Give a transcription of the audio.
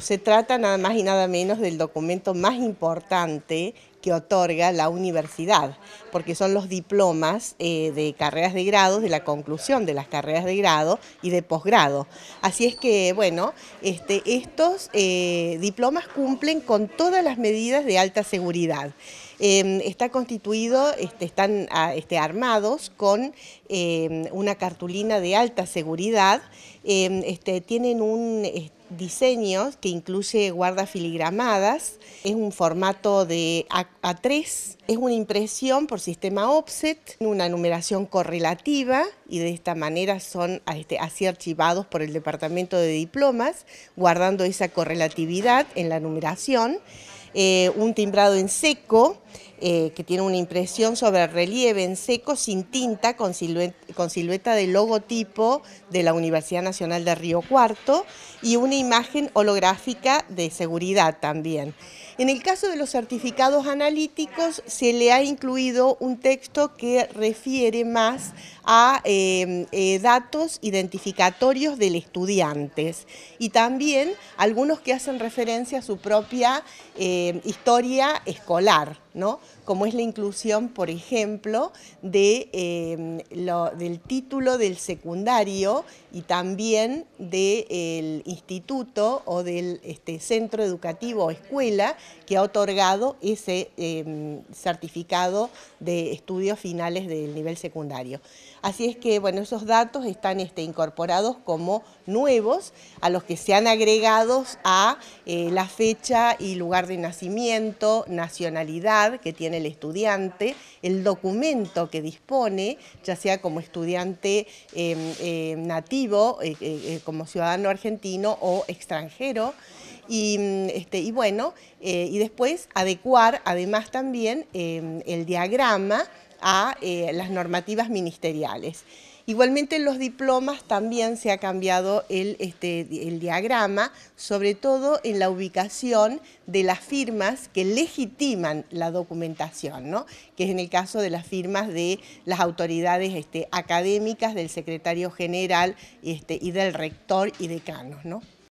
Se trata nada más y nada menos del documento más importante que otorga la universidad, porque son los diplomas eh, de carreras de grado, de la conclusión de las carreras de grado y de posgrado. Así es que, bueno, este, estos eh, diplomas cumplen con todas las medidas de alta seguridad. Em, está constituido, este, están ah, este, armados con em, una cartulina de alta seguridad, em, tienen un diseño que incluye guardas filigramadas, es un formato de a 3. Es una impresión por sistema offset, una numeración correlativa y de esta manera son este, así archivados por el Departamento de Diplomas, guardando esa correlatividad en la numeración. Eh, un timbrado en seco, eh, que tiene una impresión sobre relieve en seco sin tinta con silueta, de logotipo de la Universidad Nacional de Río Cuarto y una imagen holográfica de seguridad también. En el caso de los certificados analíticos se le ha incluido un texto que refiere más a eh, eh, datos identificatorios del estudiante y también algunos que hacen referencia a su propia historia escolar como es la inclusión, por ejemplo, de, em, del título del secundario y también del instituto o del este, centro educativo o escuela que ha otorgado ese em, certificado de estudios finales del nivel secundario. Así es que, bueno, esos datos están este, incorporados como nuevos a los que se han agregado a eh, la fecha y lugar de nacimiento, nacionalidad, que tiene el estudiante, el documento que dispone, ya sea como estudiante em, em, nativo, eh, eh, eh, como ciudadano argentino o extranjero. y mm, este, bueno, y después adecuar además también em, el diagrama a las normativas ministeriales. Igualmente en los diplomas también se ha cambiado este, el, diagrama, sobre todo en la ubicación de las firmas que legitiman la documentación, ¿no? que es en el caso de las firmas de las autoridades este, académicas, del secretario general este, y del rector y decanos. ¿no?